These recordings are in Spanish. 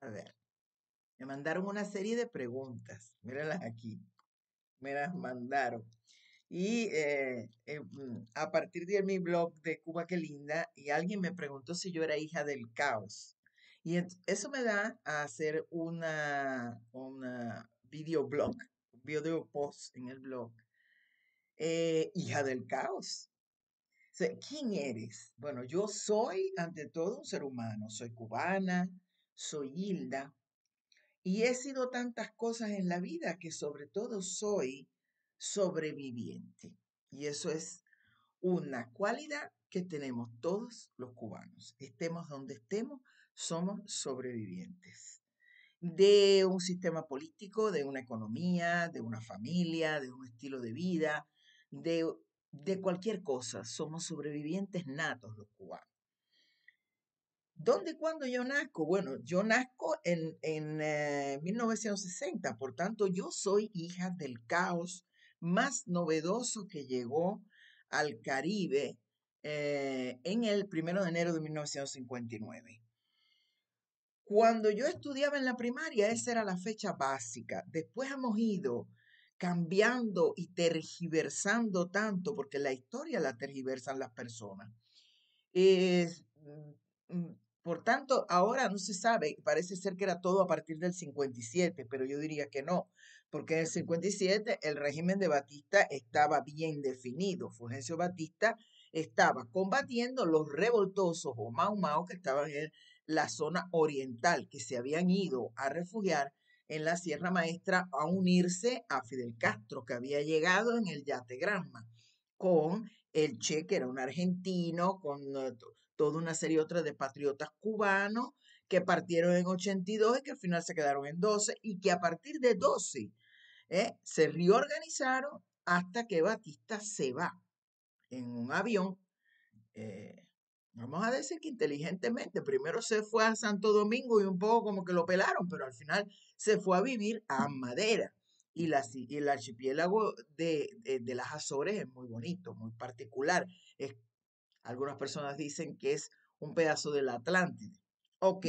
A ver, me mandaron una serie de preguntas. Míralas aquí. Me las mandaron. Y eh, eh, mm, a partir de mi blog de Cuba, qué linda, y alguien me preguntó si yo era hija del caos. Y eso me da a hacer una, una videoblog, un video post en el blog. Eh, hija del caos. O ¿Quién eres? Bueno, yo soy, ante todo, un ser humano. Soy cubana, soy Hilda. Y he sido tantas cosas en la vida que sobre todo soy sobreviviente. Y eso es una cualidad que tenemos todos los cubanos. Estemos donde estemos, somos sobrevivientes de un sistema político, de una economía, de una familia, de un estilo de vida, de, de cualquier cosa. Somos sobrevivientes natos los cubanos. ¿Dónde y cuándo yo nazco? Bueno, yo nazco en, en 1960, eh, por tanto yo soy hija del caos más novedoso que llegó al Caribe eh, en el primero de enero de 1959. Cuando yo estudiaba en la primaria, esa era la fecha básica. Después hemos ido cambiando y tergiversando tanto, porque la historia la tergiversan las personas. Eh, por tanto, ahora no se sabe, parece ser que era todo a partir del 57, pero yo diría que no, porque en el 57 el régimen de Batista estaba bien definido. Fulgencio Batista estaba combatiendo los revoltosos o mau Mao que estaban en la zona oriental, que se habían ido a refugiar en la Sierra Maestra a unirse a Fidel Castro, que había llegado en el Yate Granma, con el Che, que era un argentino, con eh, toda una serie otra de patriotas cubanos que partieron en 82 y que al final se quedaron en 12 y que a partir de 12 eh, se reorganizaron hasta que Batista se va en un avión. Eh, vamos a decir que inteligentemente, primero se fue a Santo Domingo y un poco como que lo pelaron, pero al final se fue a vivir a Madera. Y, la, el archipiélago de, de, las Azores es muy bonito, muy particular. Es algunas personas dicen que es un pedazo del Atlántico. Ok,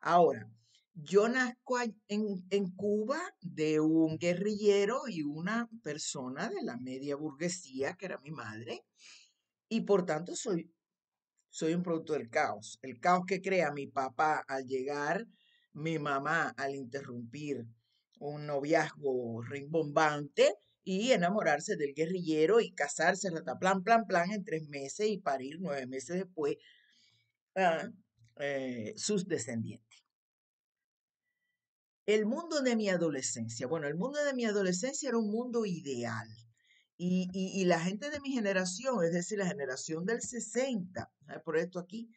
ahora, yo nazco en, en, Cuba de un guerrillero y una persona de la media burguesía, que era mi madre, y por tanto soy, soy un producto del caos. El caos que crea mi papá al llegar, mi mamá al interrumpir un noviazgo rimbombante, y enamorarse del guerrillero y casarse, plan, plan, plan, en tres meses y parir nueve meses después ah, eh, sus descendientes. El mundo de mi adolescencia, bueno, el mundo de mi adolescencia era un mundo ideal. Y, la gente de mi generación, es decir, la generación del 60, ah, por esto aquí,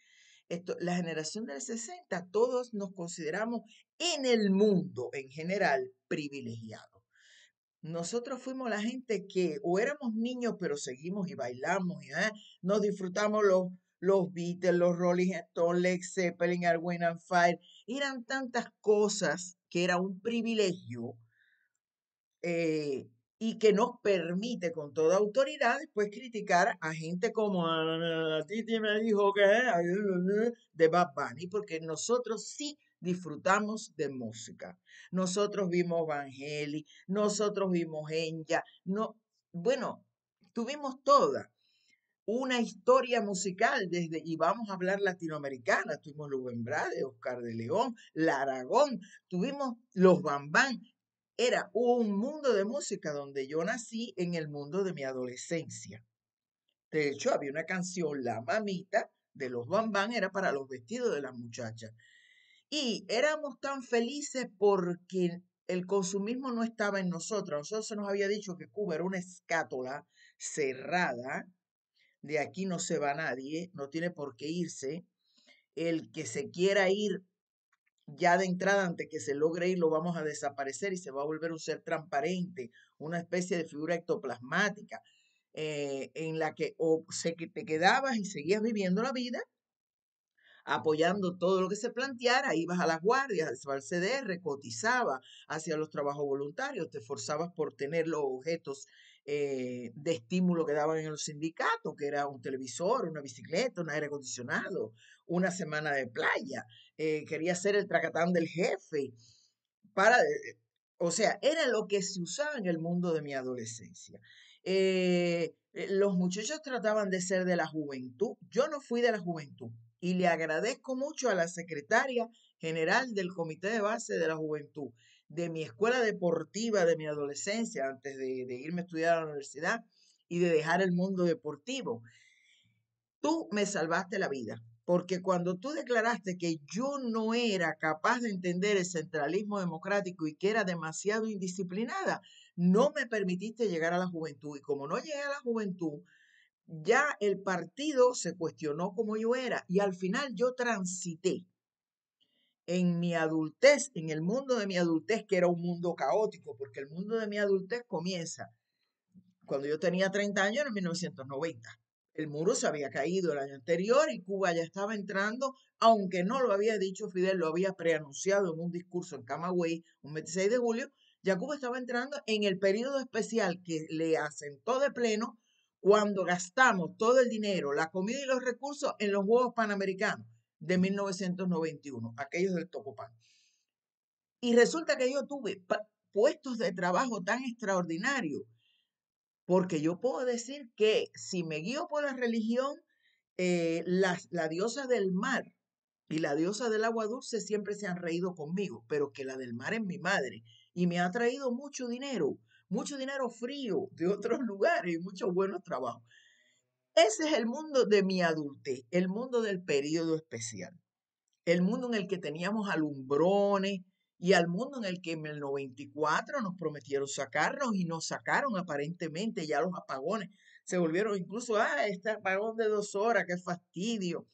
esto, la generación del 60, todos nos consideramos en el mundo en general privilegiados. Nosotros fuimos la gente que o éramos niños, pero seguimos y bailamos, y ¿eh? nos disfrutamos los, los Beatles, los Rolling Stones, Lex Zeppelin, Arwen and Fire. Eran tantas cosas que era un privilegio eh, y que nos permite con toda autoridad después criticar a gente como ah, a Titi me dijo que de Bad Bunny, porque nosotros sí disfrutamos de música. Nosotros vimos Vangeli, nosotros vimos Enya, no, bueno, tuvimos toda una historia musical desde, y vamos a hablar latinoamericana, tuvimos Lubén Brade, Oscar de León, Laragón tuvimos los Bambán. Era un mundo de música donde yo nací en el mundo de mi adolescencia. De hecho, había una canción, La Mamita, de los Bambán, era para los vestidos de las muchachas. Y éramos tan felices porque el consumismo no estaba en nosotros. Nosotros se nos había dicho que Cuba era una escátula cerrada, de aquí no se va nadie, no tiene por qué irse. El que se quiera ir ya de entrada, antes que se logre ir, lo vamos a desaparecer y se va a volver un ser transparente, una especie de figura ectoplasmática, eh, en la que o se, te quedabas y seguías viviendo la vida apoyando todo lo que se planteara, ibas a las guardias, al CDR, cotizabas hacia los trabajos voluntarios, te forzabas por tener los objetos eh, de estímulo que daban en los sindicatos, que era un televisor, una bicicleta, un aire acondicionado, una semana de playa, eh, quería ser el tracatán del jefe, para, eh, o sea, era lo que se usaba en el mundo de mi adolescencia. los muchachos trataban de ser de la juventud. Yo no fui de la juventud y le agradezco mucho a la secretaria general del Comité de Base de la Juventud, de mi escuela deportiva de mi adolescencia, antes de, irme a estudiar a la universidad y de dejar el mundo deportivo. Tú me salvaste la vida, porque cuando tú declaraste que yo no era capaz de entender el centralismo democrático y que era demasiado indisciplinada, no me permitiste llegar a la juventud. Y como no llegué a la juventud, ya el partido se cuestionó como yo era y al final yo transité en mi adultez, en el mundo de mi adultez, que era un mundo caótico, porque el mundo de mi adultez comienza cuando yo tenía 30 años, en 1990. El muro se había caído el año anterior y Cuba ya estaba entrando, aunque no lo había dicho Fidel, lo había preanunciado en un discurso en Camagüey, un 26 de julio, ya Cuba estaba entrando en el periodo especial que le asentó de pleno cuando gastamos todo el dinero, la comida y los recursos en los Juegos Panamericanos de 1991, aquellos del Tocopán. Y resulta que yo tuve puestos de trabajo tan extraordinarios, porque yo puedo decir que si me guío por la religión, eh, las, la diosa del mar y la diosa del agua dulce siempre se han reído conmigo, pero que la del mar es mi madre y me ha traído mucho dinero mucho dinero frío de otros lugares y muchos buenos trabajos. Ese es el mundo de mi adultez, el mundo del periodo especial, el mundo en el que teníamos alumbrones y al mundo en el que en el 94 nos prometieron sacarnos y nos sacaron aparentemente ya los apagones. Se volvieron incluso, ah, este apagón de dos horas, qué fastidio.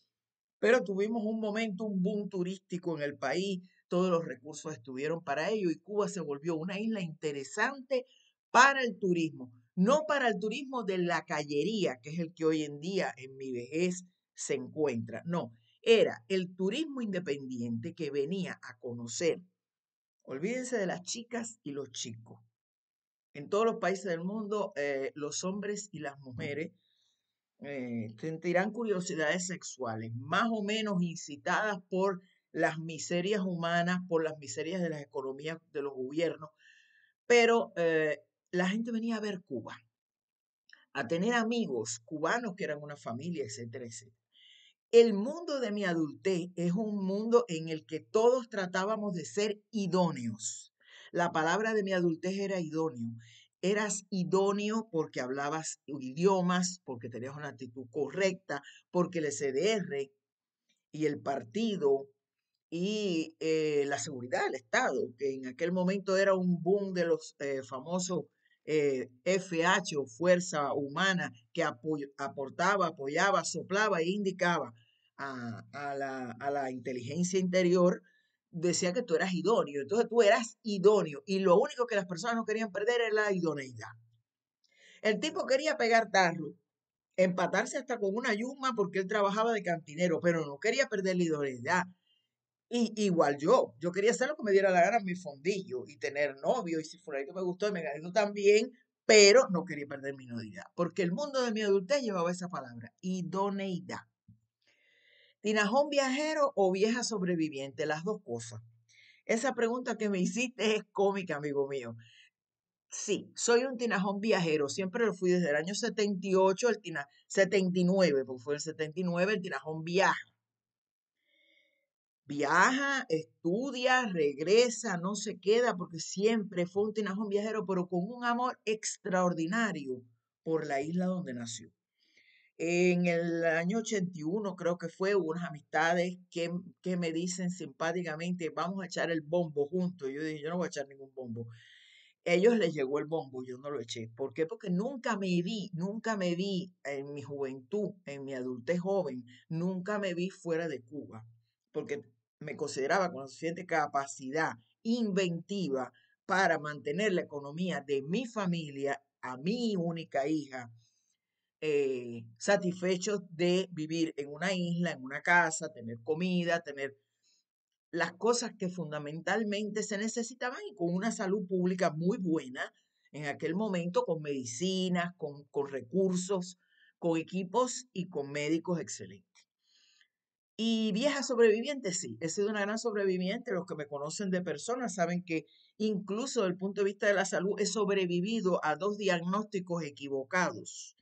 Pero tuvimos un momento, un boom turístico en el país, todos los recursos estuvieron para ello y Cuba se volvió una isla interesante para el turismo, no para el turismo de la callería, que es el que hoy en día en mi vejez se encuentra, no, era el turismo independiente que venía a conocer. Olvídense de las chicas y los chicos. En todos los países del mundo, eh, los hombres y las mujeres eh, sentirán curiosidades sexuales, más o menos incitadas por las miserias humanas, por las miserias de las economías de los gobiernos, pero eh, la gente venía a ver Cuba, a tener amigos cubanos que eran una familia, etcétera, El mundo de mi adultez es un mundo en el que todos tratábamos de ser idóneos. La palabra de mi adultez era idóneo. Eras idóneo porque hablabas idiomas, porque tenías una actitud correcta, porque el SDR y el partido y eh, la seguridad del Estado, que en aquel momento era un boom de los eh, famosos FH eh, o fuerza humana que aportaba, apoyaba, soplaba e indicaba a, la, a, la, inteligencia interior, decía que tú eras idóneo. Entonces tú eras idóneo y lo único que las personas no querían perder era la idoneidad. El tipo quería pegar tarro, empatarse hasta con una yuma porque él trabajaba de cantinero, pero no quería perder la idoneidad. Y, igual yo, yo quería hacer lo que me diera la gana, mi fondillo y tener novio y si fuera que me gustó y me ganó también, pero no quería perder mi novedad, porque el mundo de mi adultez llevaba esa palabra, idoneidad. Tinajón viajero o vieja sobreviviente, las dos cosas. Esa pregunta que me hiciste es cómica, amigo mío. Sí, soy un tinajón viajero, siempre lo fui desde el año 78 el 79, porque fue el 79 el tinajón viaja viaja, estudia, regresa, no se queda, porque siempre fue un tinajón viajero, pero con un amor extraordinario por la isla donde nació. En el año 81 creo que fue, hubo unas amistades que, me dicen simpáticamente, vamos a echar el bombo juntos. Yo dije, yo no voy a echar ningún bombo. Ellos les llegó el bombo, yo no lo eché. ¿Por qué? Porque nunca me vi, nunca me vi en mi juventud, en mi adultez joven, nunca me vi fuera de Cuba porque me consideraba con la suficiente capacidad inventiva para mantener la economía de mi familia, a mi única hija, eh, satisfecho satisfechos de vivir en una isla, en una casa, tener comida, tener las cosas que fundamentalmente se necesitaban y con una salud pública muy buena en aquel momento, con medicinas, con, con recursos, con equipos y con médicos excelentes. Y vieja sobreviviente, sí, he sido una gran sobreviviente. Los que me conocen de personas saben que incluso desde el punto de vista de la salud he sobrevivido a dos diagnósticos equivocados.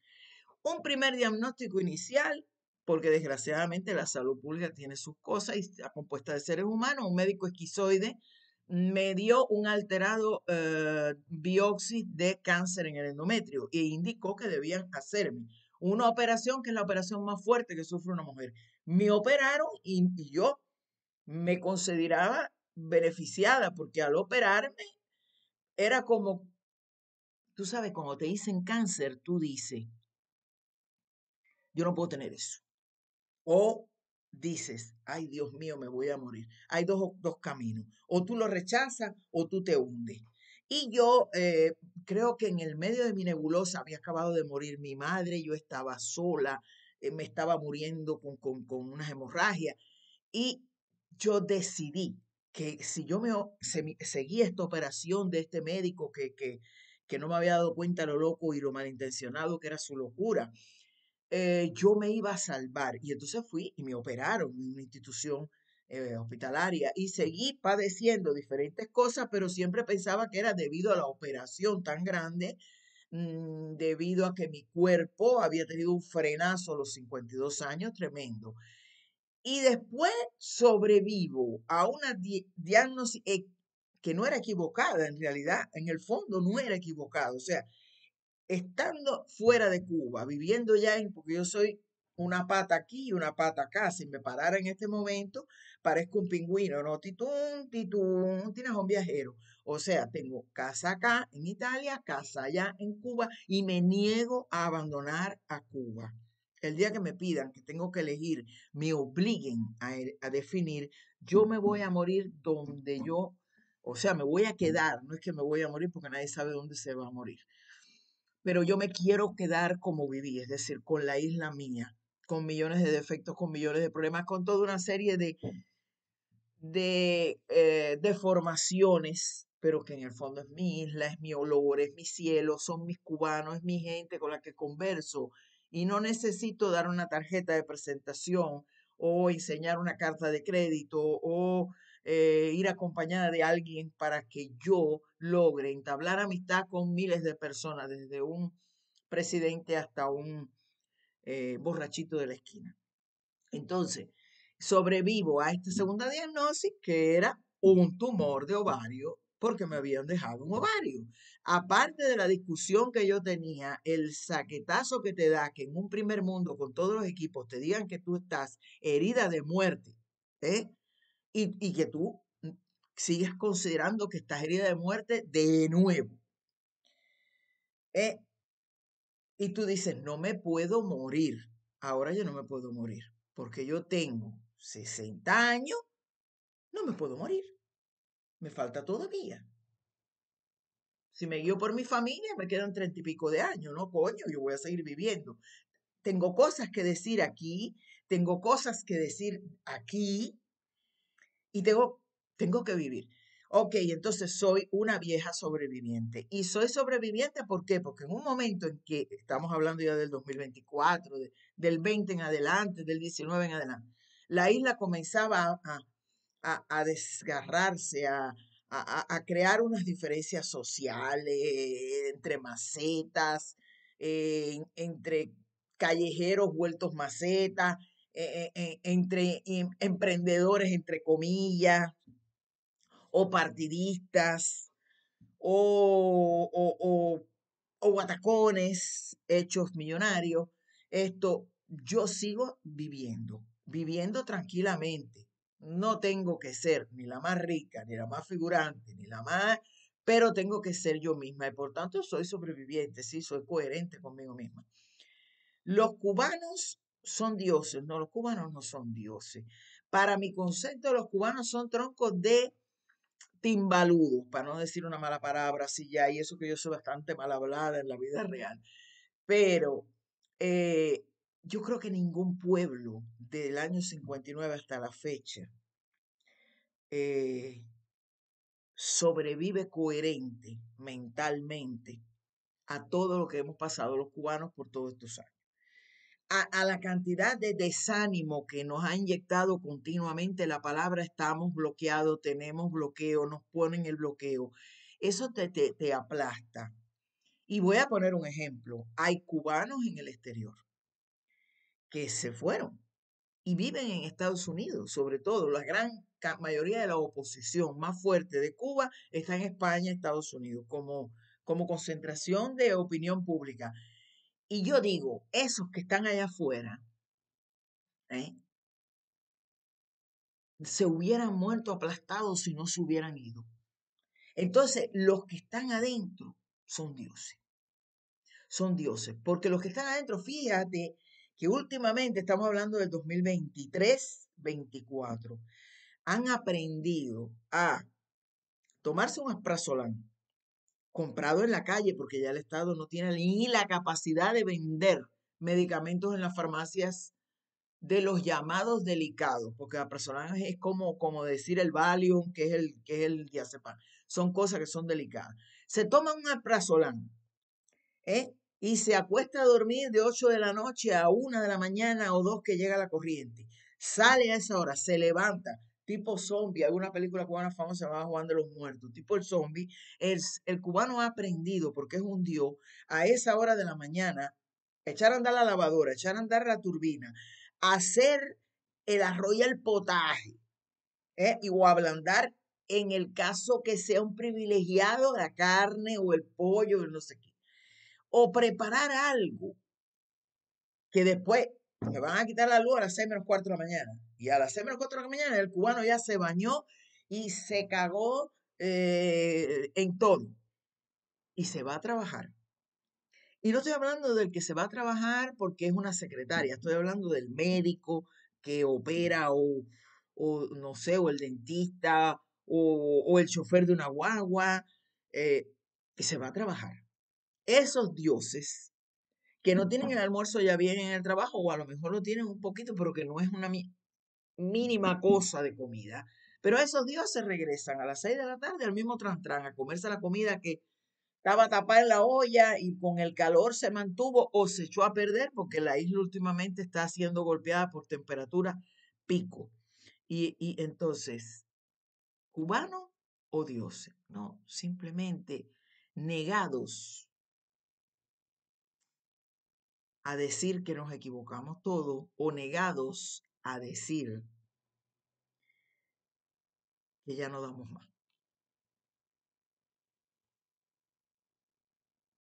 Un primer diagnóstico inicial, porque desgraciadamente la salud pública tiene sus cosas y está compuesta de seres humanos. Un médico esquizoide me dio un alterado eh, bioxis de cáncer en el endometrio e indicó que debían hacerme una operación que es la operación más fuerte que sufre una mujer me operaron y, yo me consideraba beneficiada porque al operarme era como, tú sabes, cuando te dicen cáncer, tú dices, yo no puedo tener eso. O dices, ay Dios mío, me voy a morir. Hay dos, dos caminos. O tú lo rechazas o tú te hundes. Y yo eh, creo que en el medio de mi nebulosa había acabado de morir mi madre, yo estaba sola, eh, me estaba muriendo con, con, con unas hemorragias. Y yo decidí que si yo me, seguía esta operación de este médico que, que, que, no me había dado cuenta lo loco y lo malintencionado que era su locura, eh, yo me iba a salvar. Y entonces fui y me operaron en una institución eh, hospitalaria y seguí padeciendo diferentes cosas, pero siempre pensaba que era debido a la operación tan grande Mm, debido a que mi cuerpo había tenido un frenazo a los 52 años tremendo. Y después sobrevivo a una diagnosis eh, que no era equivocada, en realidad, en el fondo no era equivocada. O sea, estando fuera de Cuba, viviendo ya en, porque yo soy una pata aquí y una pata acá. Si me parara en este momento, parezco un pingüino, ¿no? Titún, titún, tienes un viajero. O sea, tengo casa acá en Italia, casa allá en Cuba y me niego a abandonar a Cuba. El día que me pidan que tengo que elegir, me obliguen a, er, a definir, yo me voy a morir donde yo, o sea, me voy a quedar, no es que me voy a morir porque nadie sabe dónde se va a morir pero yo me quiero quedar como viví, es decir, con la isla mía con millones de defectos, con millones de problemas, con toda una serie de, de eh, deformaciones, pero que en el fondo es mi isla, es mi olor, es mi cielo, son mis cubanos, es mi gente con la que converso. Y no necesito dar una tarjeta de presentación o enseñar una carta de crédito o eh, ir acompañada de alguien para que yo logre entablar amistad con miles de personas, desde un presidente hasta un eh, borrachito de la esquina. Entonces, sobrevivo a esta segunda diagnosis que era un tumor de ovario porque me habían dejado un ovario. Aparte de la discusión que yo tenía, el saquetazo que te da que en un primer mundo con todos los equipos te digan que tú estás herida de muerte ¿eh? y, y que tú sigues considerando que estás herida de muerte de nuevo. Eh, y tú dices, no me puedo morir. Ahora yo no me puedo morir, porque yo tengo 60 años, no me puedo morir. Me falta todavía. Si me guío por mi familia, me quedan treinta y pico de años, ¿no? Coño, yo voy a seguir viviendo. Tengo cosas que decir aquí, tengo cosas que decir aquí y tengo, tengo que vivir. Ok, entonces soy una vieja sobreviviente. Y soy sobreviviente, ¿por Porque en un momento en que estamos hablando ya del 2024, del 20 en adelante, del 19 en adelante, la isla comenzaba a, desgarrarse, a, crear unas diferencias sociales entre macetas, entre callejeros vueltos macetas, e, e, e, entre em, emprendedores, entre comillas, o partidistas o, o, o, o guatacones hechos millonarios. Esto yo sigo viviendo, viviendo tranquilamente. No tengo que ser ni la más rica, ni la más figurante, ni la más, pero tengo que ser yo misma y por tanto soy sobreviviente, sí, soy coherente conmigo misma. Los cubanos son dioses, no, los cubanos no son dioses. Para mi concepto, los cubanos son troncos de timbaludos, para no decir una mala palabra así ya, y eso que yo soy bastante mal hablada en la vida real. Pero eh, yo creo que ningún pueblo del año 59 hasta la fecha eh, sobrevive coherente mentalmente a todo lo que hemos pasado los cubanos por todos estos años a, la cantidad de desánimo que nos ha inyectado continuamente la palabra estamos bloqueados, tenemos bloqueo, nos ponen el bloqueo. Eso te, te, te aplasta. Y voy a poner un ejemplo. Hay cubanos en el exterior que se fueron y viven en Estados Unidos, sobre todo la gran mayoría de la oposición más fuerte de Cuba está en España, Estados Unidos, como, como concentración de opinión pública. Y yo digo, esos que están allá afuera, ¿eh? se hubieran muerto aplastados si no se hubieran ido. Entonces, los que están adentro son dioses. Son dioses. Porque los que están adentro, fíjate que últimamente, estamos hablando del 2023-24, han aprendido a tomarse un asprazolán comprado en la calle, porque ya el Estado no tiene ni la capacidad de vender medicamentos en las farmacias de los llamados delicados, porque a es como, como decir el Valium, que es el, que es Son cosas que son delicadas. Se toma un aprazolán ¿eh? y se acuesta a dormir de 8 de la noche a 1 de la mañana o 2 que llega la corriente. Sale a esa hora, se levanta, tipo zombie. Hay una película cubana famosa llamada Juan de los Muertos, tipo el zombie. El, el cubano ha aprendido, porque es un dios, a esa hora de la mañana, echar a andar la lavadora, echar a andar la turbina, hacer el arroyo el potaje, ¿eh? y o ablandar en el caso que sea un privilegiado la carne o el pollo, no sé qué. O preparar algo que después me van a quitar la luz a las 6 menos 4 de la mañana. Y a las 6 menos 4 de la mañana el cubano ya se bañó y se cagó eh, en todo. Y se va a trabajar. Y no estoy hablando del que se va a trabajar porque es una secretaria, estoy hablando del médico que opera o, no sé, o el dentista o, el chofer de una guagua, eh, que se va a trabajar. Esos dioses que no tienen el almuerzo ya bien en el trabajo o a lo mejor lo tienen un poquito, pero que no es una mínima cosa de comida. Pero esos dioses regresan a las seis de la tarde al mismo tran a comerse la comida que estaba tapada en la olla y con el calor se mantuvo o se echó a perder porque la isla últimamente está siendo golpeada por temperatura pico. Y, y entonces, ¿cubano o dioses? No, simplemente negados a decir que nos equivocamos todo o negados a decir que ya no damos más.